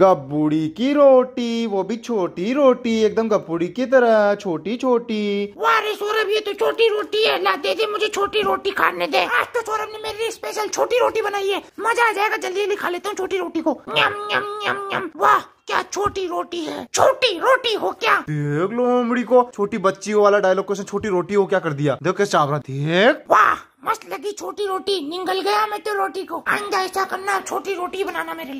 गपूड़ी की रोटी वो भी छोटी रोटी एकदम गपूड़ी की तरह छोटी छोटी वारे सौरभ ये तो छोटी रोटी है ना दे दे मुझे छोटी रोटी खाने दे आज तो सौरभ ने मेरे लिए स्पेशल छोटी रोटी बनाई है मजा आ जाएगा जल्दी जल्दी खा लेता हूँ छोटी रोटी को न्यम न्यम न्यम न्यम वाह क्या छोटी रोटी है छोटी रोटी हो क्या देख लो अमड़ी को छोटी बच्ची वाला डायलॉग को छोटी रोटी हो क्या कर दिया देख कैसे चावरा देख वाह मस्त लगी छोटी रोटी निंगल गया मैं तो रोटी को आइंदा ऐसा करना छोटी रोटी बनाना मेरे लिए